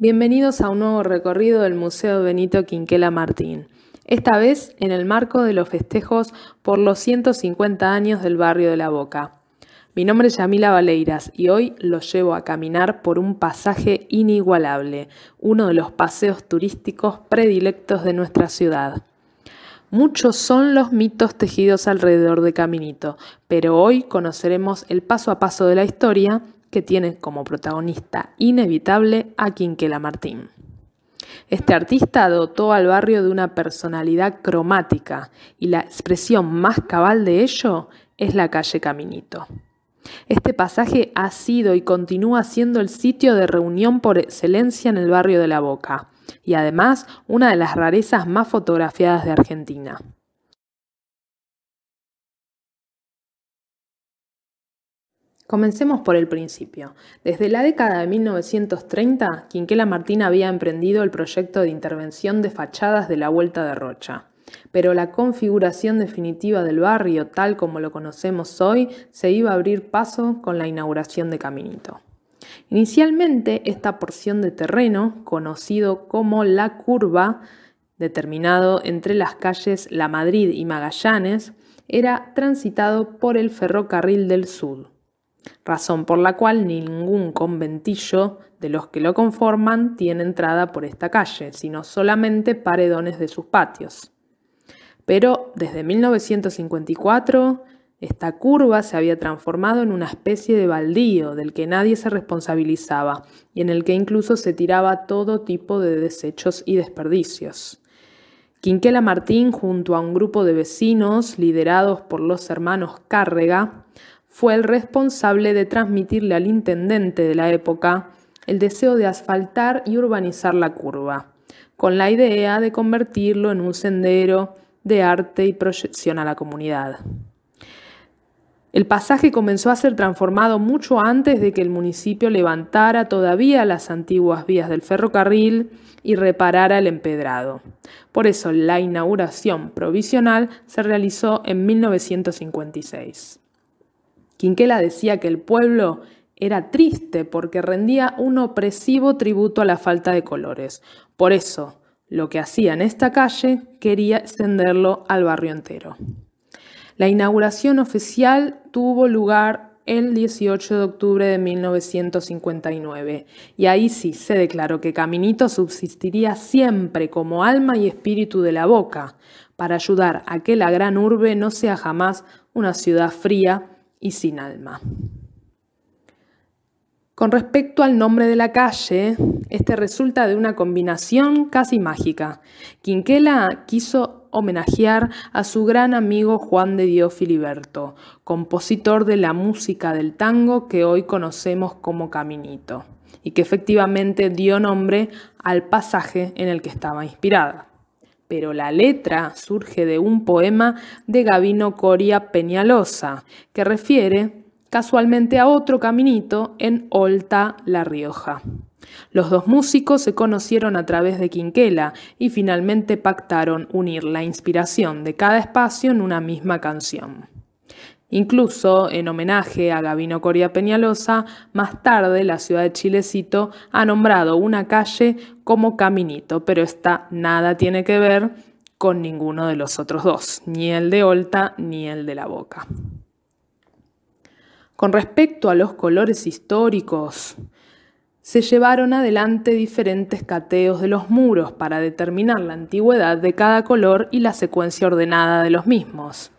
Bienvenidos a un nuevo recorrido del Museo Benito Quinquela Martín, esta vez en el marco de los festejos por los 150 años del barrio de La Boca. Mi nombre es Yamila Valeiras y hoy los llevo a caminar por un pasaje inigualable, uno de los paseos turísticos predilectos de nuestra ciudad. Muchos son los mitos tejidos alrededor de Caminito, pero hoy conoceremos el paso a paso de la historia que tiene como protagonista inevitable a Quinquela Martín. Este artista dotó al barrio de una personalidad cromática y la expresión más cabal de ello es la calle Caminito. Este pasaje ha sido y continúa siendo el sitio de reunión por excelencia en el barrio de La Boca y además una de las rarezas más fotografiadas de Argentina. Comencemos por el principio. Desde la década de 1930, Quinquela Martín había emprendido el proyecto de intervención de fachadas de la Vuelta de Rocha. Pero la configuración definitiva del barrio, tal como lo conocemos hoy, se iba a abrir paso con la inauguración de Caminito. Inicialmente, esta porción de terreno, conocido como la curva, determinado entre las calles La Madrid y Magallanes, era transitado por el Ferrocarril del Sur razón por la cual ningún conventillo de los que lo conforman tiene entrada por esta calle, sino solamente paredones de sus patios. Pero desde 1954 esta curva se había transformado en una especie de baldío del que nadie se responsabilizaba y en el que incluso se tiraba todo tipo de desechos y desperdicios. Quinquela Martín, junto a un grupo de vecinos liderados por los hermanos Cárrega, fue el responsable de transmitirle al intendente de la época el deseo de asfaltar y urbanizar la curva, con la idea de convertirlo en un sendero de arte y proyección a la comunidad. El pasaje comenzó a ser transformado mucho antes de que el municipio levantara todavía las antiguas vías del ferrocarril y reparara el empedrado. Por eso la inauguración provisional se realizó en 1956. Quinquela decía que el pueblo era triste porque rendía un opresivo tributo a la falta de colores. Por eso, lo que hacía en esta calle quería extenderlo al barrio entero. La inauguración oficial tuvo lugar el 18 de octubre de 1959 y ahí sí se declaró que Caminito subsistiría siempre como alma y espíritu de la boca para ayudar a que la gran urbe no sea jamás una ciudad fría, y sin alma. Con respecto al nombre de la calle, este resulta de una combinación casi mágica. Quinquela quiso homenajear a su gran amigo Juan de Dios Filiberto, compositor de la música del tango que hoy conocemos como Caminito, y que efectivamente dio nombre al pasaje en el que estaba inspirada pero la letra surge de un poema de Gavino Coria Peñalosa, que refiere casualmente a otro caminito en Olta, La Rioja. Los dos músicos se conocieron a través de Quinquela y finalmente pactaron unir la inspiración de cada espacio en una misma canción. Incluso, en homenaje a Gabino Coria Peñalosa, más tarde la ciudad de Chilecito ha nombrado una calle como Caminito, pero esta nada tiene que ver con ninguno de los otros dos, ni el de Olta ni el de la Boca. Con respecto a los colores históricos, se llevaron adelante diferentes cateos de los muros para determinar la antigüedad de cada color y la secuencia ordenada de los mismos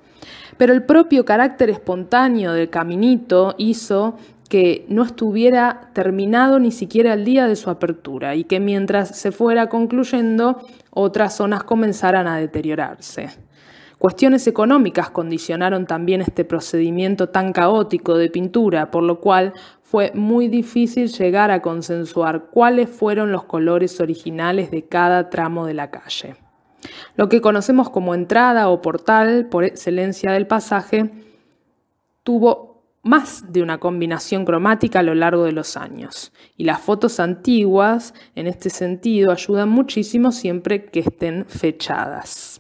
pero el propio carácter espontáneo del caminito hizo que no estuviera terminado ni siquiera el día de su apertura y que mientras se fuera concluyendo otras zonas comenzaran a deteriorarse. Cuestiones económicas condicionaron también este procedimiento tan caótico de pintura, por lo cual fue muy difícil llegar a consensuar cuáles fueron los colores originales de cada tramo de la calle. Lo que conocemos como entrada o portal por excelencia del pasaje tuvo más de una combinación cromática a lo largo de los años y las fotos antiguas en este sentido ayudan muchísimo siempre que estén fechadas.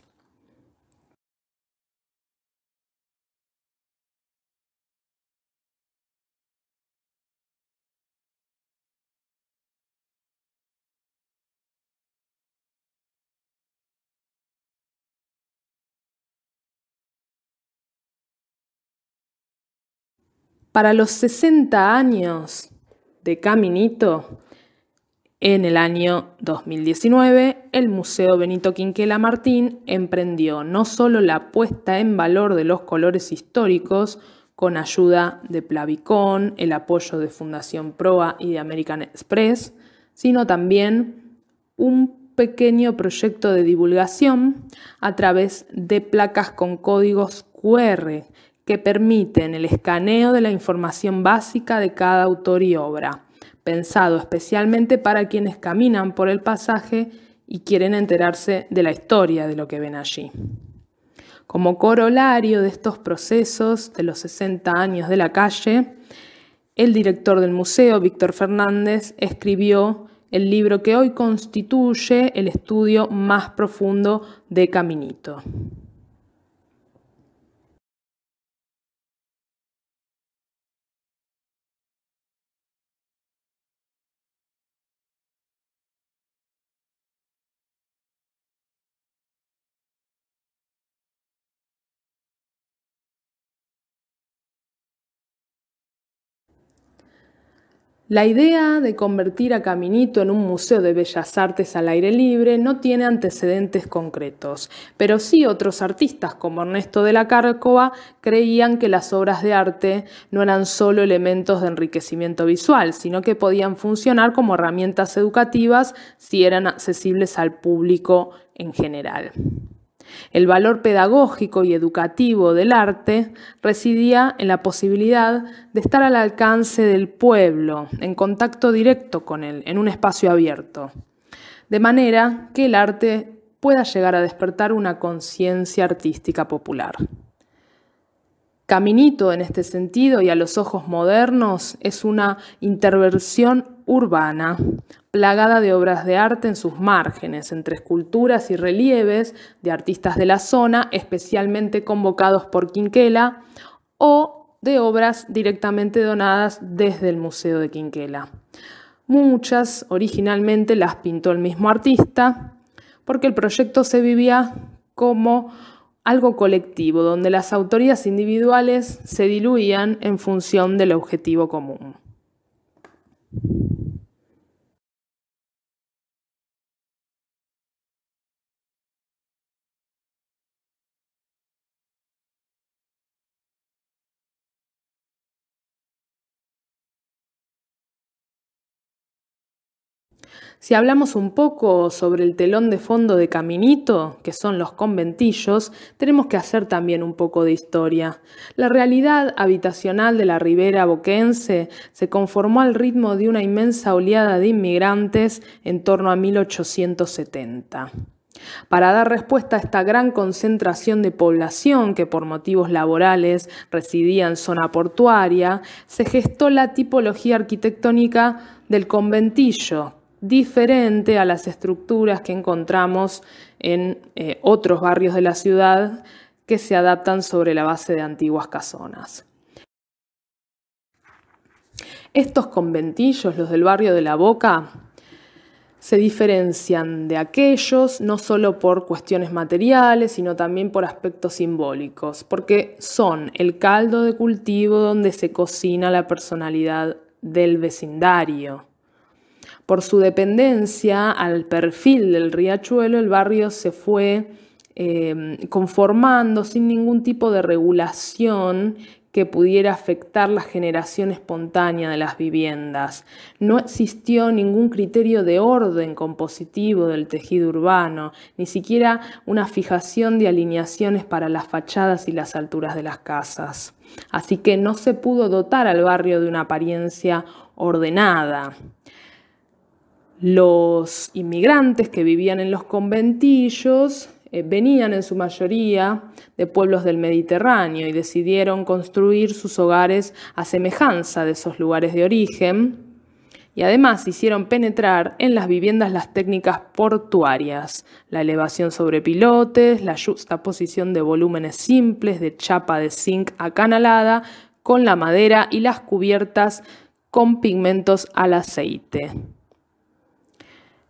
Para los 60 años de Caminito, en el año 2019, el Museo Benito Quinquela Martín emprendió no solo la puesta en valor de los colores históricos, con ayuda de Plavicón, el apoyo de Fundación Proa y de American Express, sino también un pequeño proyecto de divulgación a través de placas con códigos QR que permiten el escaneo de la información básica de cada autor y obra, pensado especialmente para quienes caminan por el pasaje y quieren enterarse de la historia de lo que ven allí. Como corolario de estos procesos de los 60 años de la calle, el director del museo, Víctor Fernández, escribió el libro que hoy constituye el estudio más profundo de Caminito. La idea de convertir a Caminito en un museo de bellas artes al aire libre no tiene antecedentes concretos, pero sí otros artistas como Ernesto de la Cárcova creían que las obras de arte no eran solo elementos de enriquecimiento visual, sino que podían funcionar como herramientas educativas si eran accesibles al público en general. El valor pedagógico y educativo del arte residía en la posibilidad de estar al alcance del pueblo, en contacto directo con él, en un espacio abierto. De manera que el arte pueda llegar a despertar una conciencia artística popular. Caminito en este sentido y a los ojos modernos es una interversión urbana, plagada de obras de arte en sus márgenes, entre esculturas y relieves de artistas de la zona, especialmente convocados por Quinquela, o de obras directamente donadas desde el Museo de Quinquela. Muchas originalmente las pintó el mismo artista, porque el proyecto se vivía como algo colectivo, donde las autorías individuales se diluían en función del objetivo común. Si hablamos un poco sobre el telón de fondo de Caminito, que son los conventillos, tenemos que hacer también un poco de historia. La realidad habitacional de la ribera boquense se conformó al ritmo de una inmensa oleada de inmigrantes en torno a 1870. Para dar respuesta a esta gran concentración de población que por motivos laborales residía en zona portuaria, se gestó la tipología arquitectónica del conventillo, diferente a las estructuras que encontramos en eh, otros barrios de la ciudad que se adaptan sobre la base de antiguas casonas. Estos conventillos, los del barrio de la Boca, se diferencian de aquellos no solo por cuestiones materiales, sino también por aspectos simbólicos, porque son el caldo de cultivo donde se cocina la personalidad del vecindario. Por su dependencia al perfil del riachuelo, el barrio se fue em, conformando sin ningún tipo de regulación que pudiera afectar la generación espontánea de las viviendas. No existió ningún criterio de orden compositivo del tejido urbano, ni siquiera una fijación de alineaciones para las fachadas y las alturas de las casas. Así que no se pudo dotar al barrio de una apariencia ordenada. Los inmigrantes que vivían en los conventillos eh, venían en su mayoría de pueblos del Mediterráneo y decidieron construir sus hogares a semejanza de esos lugares de origen y además hicieron penetrar en las viviendas las técnicas portuarias, la elevación sobre pilotes, la posición de volúmenes simples de chapa de zinc acanalada con la madera y las cubiertas con pigmentos al aceite.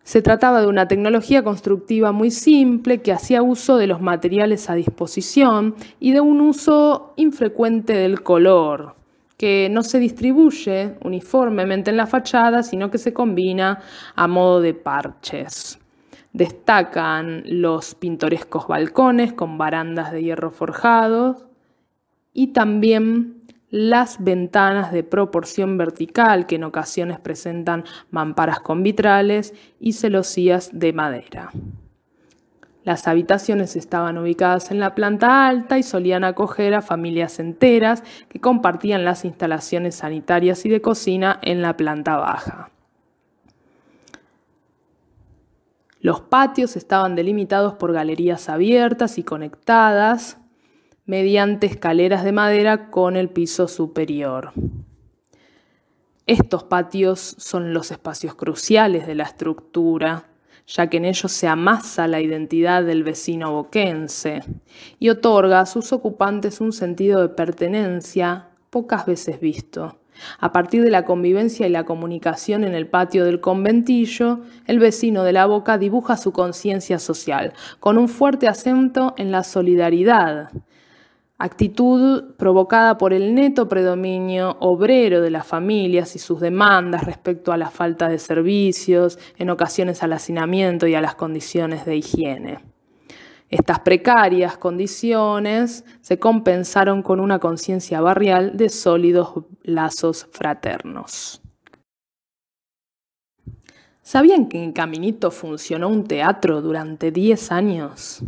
Se trataba de una tecnología constructiva muy simple que hacía uso de los materiales a disposición y de un uso infrecuente del color, que no se distribuye uniformemente en la fachada, sino que se combina a modo de parches. Destacan los pintorescos balcones con barandas de hierro forjado y también las ventanas de proporción vertical que en ocasiones presentan mamparas con vitrales y celosías de madera. Las habitaciones estaban ubicadas en la planta alta y solían acoger a familias enteras que compartían las instalaciones sanitarias y de cocina en la planta baja. Los patios estaban delimitados por galerías abiertas y conectadas mediante escaleras de madera con el piso superior. Estos patios son los espacios cruciales de la estructura, ya que en ellos se amasa la identidad del vecino boquense y otorga a sus ocupantes un sentido de pertenencia pocas veces visto. A partir de la convivencia y la comunicación en el patio del conventillo, el vecino de la boca dibuja su conciencia social, con un fuerte acento en la solidaridad, actitud provocada por el neto predominio obrero de las familias y sus demandas respecto a la falta de servicios, en ocasiones al hacinamiento y a las condiciones de higiene. Estas precarias condiciones se compensaron con una conciencia barrial de sólidos lazos fraternos. ¿Sabían que en Caminito funcionó un teatro durante 10 años?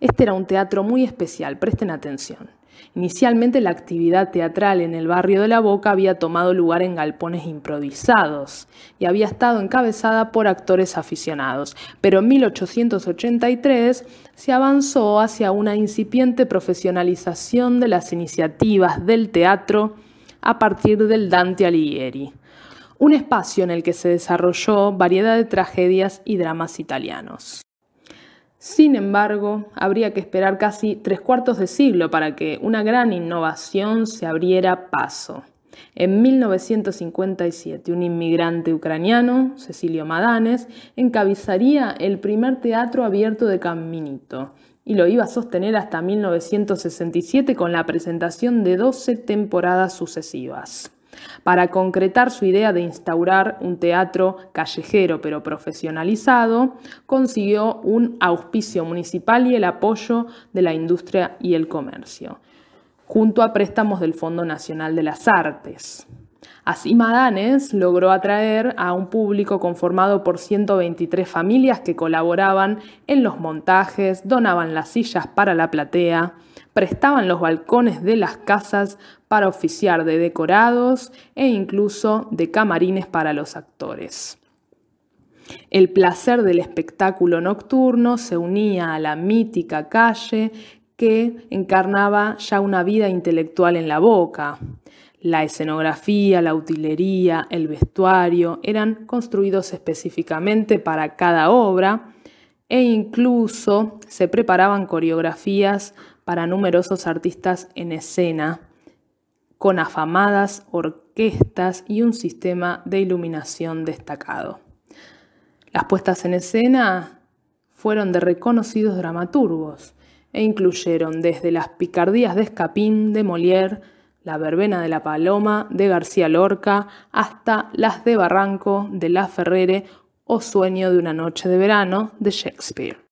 Este era un teatro muy especial, presten atención. Inicialmente la actividad teatral en el barrio de La Boca había tomado lugar en galpones improvisados y había estado encabezada por actores aficionados, pero en 1883 se avanzó hacia una incipiente profesionalización de las iniciativas del teatro a partir del Dante Alighieri, un espacio en el que se desarrolló variedad de tragedias y dramas italianos. Sin embargo, habría que esperar casi tres cuartos de siglo para que una gran innovación se abriera paso. En 1957, un inmigrante ucraniano, Cecilio Madanes, encabezaría el primer teatro abierto de Caminito y lo iba a sostener hasta 1967 con la presentación de 12 temporadas sucesivas para concretar su idea de instaurar un teatro callejero pero profesionalizado, consiguió un auspicio municipal y el apoyo de la industria y el comercio, junto a préstamos del Fondo Nacional de las Artes. Así Madanes logró atraer a un público conformado por 123 familias que colaboraban en los montajes, donaban las sillas para la platea, prestaban los balcones de las casas para oficiar de decorados e incluso de camarines para los actores. El placer del espectáculo nocturno se unía a la mítica calle que encarnaba ya una vida intelectual en la boca. La escenografía, la utilería, el vestuario eran construidos específicamente para cada obra e incluso se preparaban coreografías para numerosos artistas en escena, con afamadas orquestas y un sistema de iluminación destacado. Las puestas en escena fueron de reconocidos dramaturgos e incluyeron desde las picardías de Escapín de Molière, la verbena de la Paloma de García Lorca, hasta las de Barranco de La Ferrere o Sueño de una noche de verano de Shakespeare.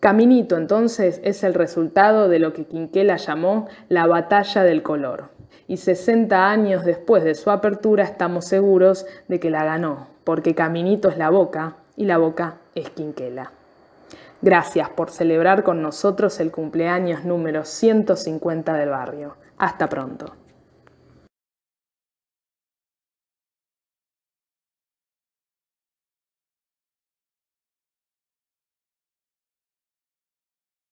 Caminito entonces es el resultado de lo que Quinquela llamó la batalla del color. Y 60 años después de su apertura estamos seguros de que la ganó, porque Caminito es la boca y la boca es Quinquela. Gracias por celebrar con nosotros el cumpleaños número 150 del barrio. Hasta pronto.